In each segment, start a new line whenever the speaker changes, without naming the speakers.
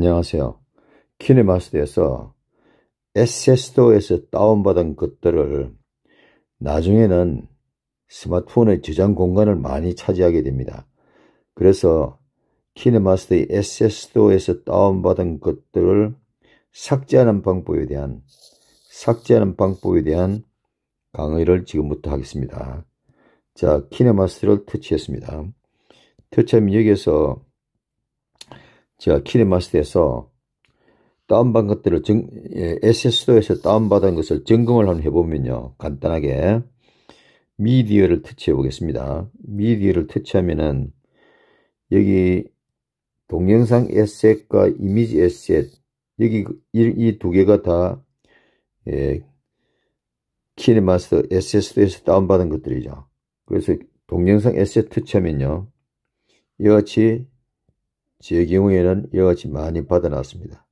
안녕하세요. 키네마스터에서 에세스도에서 다운받은 것들을 나중에는 스마트폰의 저장 공간을 많이 차지하게 됩니다. 그래서 키네마스터의 에세스도에서 다운받은 것들을 삭제하는 방법에 대한 삭제하는 방법에 대한 강의를 지금부터 하겠습니다. 자, 키네마스터를 터치했습니다. 터치하면 여기에서 제가 키네마스터에서 다운받은 것들을 정, 예, SS도에서 다운받은 것을 점검을 한번 해보면요. 간단하게 미디어를 터치해 보겠습니다. 미디어를 터치하면은 여기 동영상 에셋과 이미지 에셋 여기 그 이두 개가 다 예, 키네마스터 SS도에서 다운받은 것들이죠. 그래서 동영상 에셋 터치하면요. 이와 같이 제 경우에는 이와 같이 많이 받아놨습니다.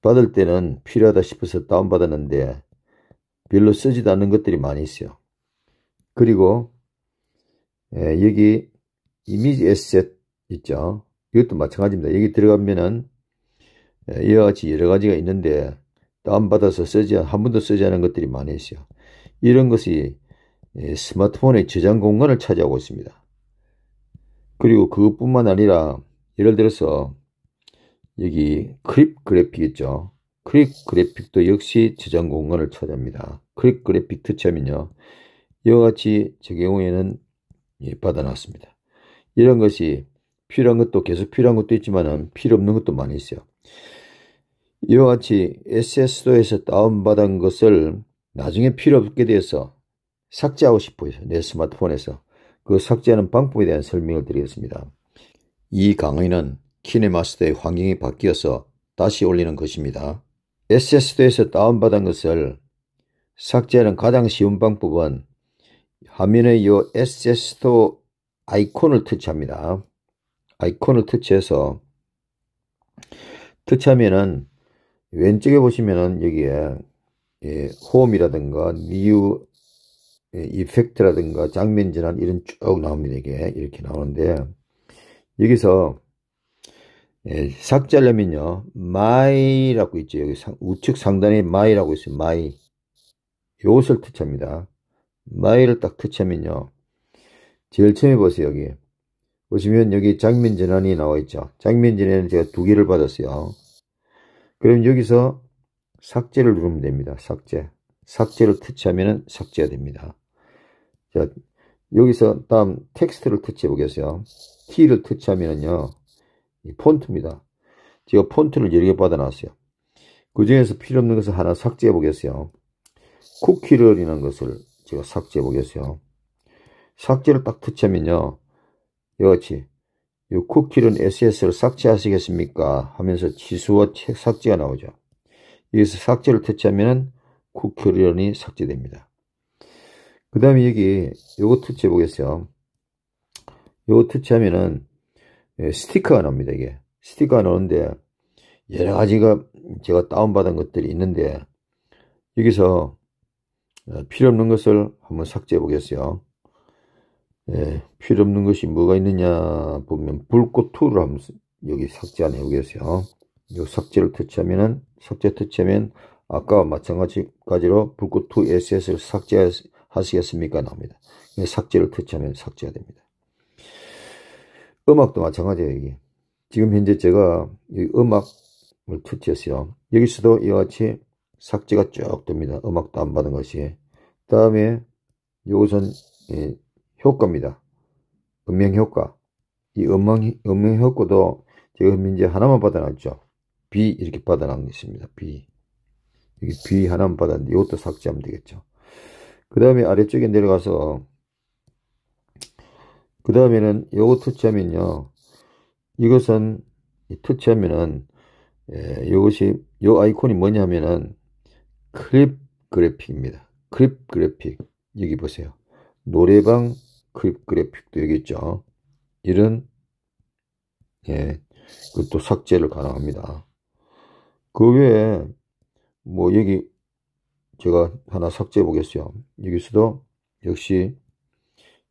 받을 때는 필요하다 싶어서 다운받았는데 별로 쓰지도 않는 것들이 많이 있어요. 그리고 예, 여기 이미지 에셋 있죠. 이것도 마찬가지입니다. 여기 들어가면은 예, 이와 같이 여러 가지가 있는데 다운받아서 쓰지 한 번도 쓰지 않은 것들이 많이 있어요. 이런 것이 예, 스마트폰의 저장 공간을 차지하고 있습니다. 그리고 그것뿐만 아니라 예를 들어서 여기 크립 그래픽 있죠. 크립 그래픽도 역시 저장 공간을 차아합니다 크립 그래픽 특차면요. 이와 같이 제 경우에는 예, 받아놨습니다. 이런 것이 필요한 것도 계속 필요한 것도 있지만 필요 없는 것도 많이 있어요. 이와 같이 SS도에서 다운받은 것을 나중에 필요 없게 돼서 삭제하고 싶어요. 내 스마트폰에서. 그 삭제하는 방법에 대한 설명을 드리겠습니다. 이 강의는 키네마스터의 환경이 바뀌어서 다시 올리는 것입니다. SSD에서 다운받은 것을 삭제하는 가장 쉬운 방법은 화면에이 SSD 아이콘을 터치합니다. 아이콘을 터치해서 터치하면은 왼쪽에 보시면은 여기에 예, 홈이라든가 뉴 이펙트라든가 예, 장면 전환 이런 쭉 나옵니다. 이게 이렇게 나오는데 여기서 예, 삭제하려면요. my라고 있죠. 여기 상, 우측 상단에 my라고 있어요. my. 요것을 터치합니다. my를 딱 터치하면요. 제일 처음에 보세요. 여기. 보시면 여기 장면 전환이 나와 있죠. 장면 전환은 제가 두 개를 받았어요. 그럼 여기서 삭제를 누르면 됩니다. 삭제. 삭제를 터치하면 삭제가 됩니다. 자, 여기서 다음 텍스트를 터치해 보겠어요. 키를 터치하면은요, 이 폰트입니다. 제가 폰트를 여러 개 받아놨어요. 그 중에서 필요없는 것을 하나 삭제해 보겠어요. 쿠키를이라는 것을 제가 삭제해 보겠어요. 삭제를 딱 터치하면요, 여같이이 쿠키는 SS를 삭제하시겠습니까? 하면서 취수와 책 삭제가 나오죠. 여기서 삭제를 터치하면 쿠키런이 삭제됩니다. 그 다음에 여기 요거 터치해 보겠어요. 요거 터치하면은 예, 스티커가 나옵니다. 이게 스티커가 나오는데 여러 가지가 제가 다운받은 것들이 있는데 여기서 어, 필요 없는 것을 한번 삭제해 보겠어요. 예, 필요 없는 것이 뭐가 있느냐 보면 불꽃 툴을 한번 여기 삭제 안 해보겠어요. 요 삭제를 터치하면은 삭제 터치하면 아까와 마찬가지로 불꽃 2 SS를 삭제하시겠습니까 나옵니다. 삭제를 터치하면 삭제가 됩니다. 음악도 마찬가지예요, 이게. 지금 현재 제가 이 음악을 투치했어요 여기서도 이와 같이 삭제가 쭉 됩니다. 음악도 안 받은 것이. 다음에 이것은 예, 효과입니다. 음영 효과. 이 음영, 음영 효과도 제가 현재 하나만 받아놨죠. B 이렇게 받아놨습니다. B. 여기 B 하나만 받았는데 이것도 삭제하면 되겠죠. 그 다음에 아래쪽에 내려가서 그 다음에는 요거 터치하면요. 이것은 터치하면은 예, 요것이 요 아이콘이 뭐냐면은 클립 그래픽입니다. 클립 그래픽 여기 보세요. 노래방 클립 그래픽도 여기 있죠. 이런 예, 그것도 삭제를 가능합니다. 그 외에 뭐 여기 제가 하나 삭제해 보겠어요. 여기서도 역시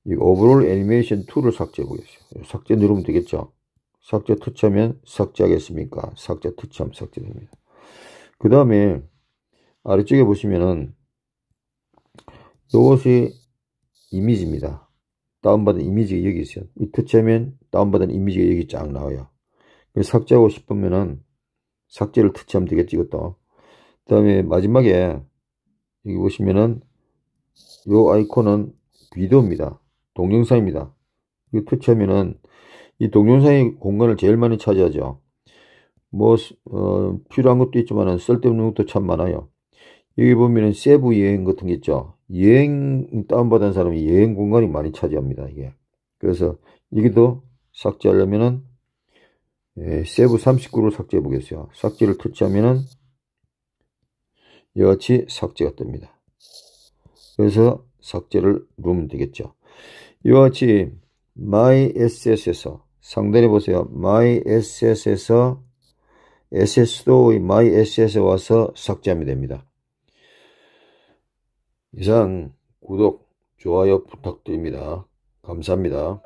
이 오브롤 애니메이션 2를 삭제해 보겠습니다. 삭제 누르면 되겠죠. 삭제 터치하면 삭제하겠습니까? 삭제 터치하면 삭제됩니다. 그 다음에 아래쪽에 보시면은 이것이 이미지입니다. 다운받은 이미지가 여기 있어요. 이 터치하면 다운받은 이미지가 여기 쫙 나와요. 그 삭제하고 싶으면은 삭제를 터치하면 되겠지 이것도. 그 다음에 마지막에 여기 보시면은 이 아이콘은 비디오입니다. 동영상입니다. 이거 터치하면은 이동영상의 공간을 제일 많이 차지하죠. 뭐 어, 필요한 것도 있지만은 쓸데없는 것도 참 많아요. 여기 보면은 세부 여행 같은 게 있죠. 여행 다운받은 사람이 여행 공간이 많이 차지합니다. 이게 그래서 여기도 삭제하려면은 예, 세부 3 9로 삭제해 보겠어요. 삭제를 터치하면은 여같이 삭제가 뜹니다. 그래서 삭제를 누르면 되겠죠. 이와 같이 MySS에서 상단에 보세요. MySS에서 SS도의 MySS에 와서 삭제하면 됩니다. 이상 구독, 좋아요 부탁드립니다. 감사합니다.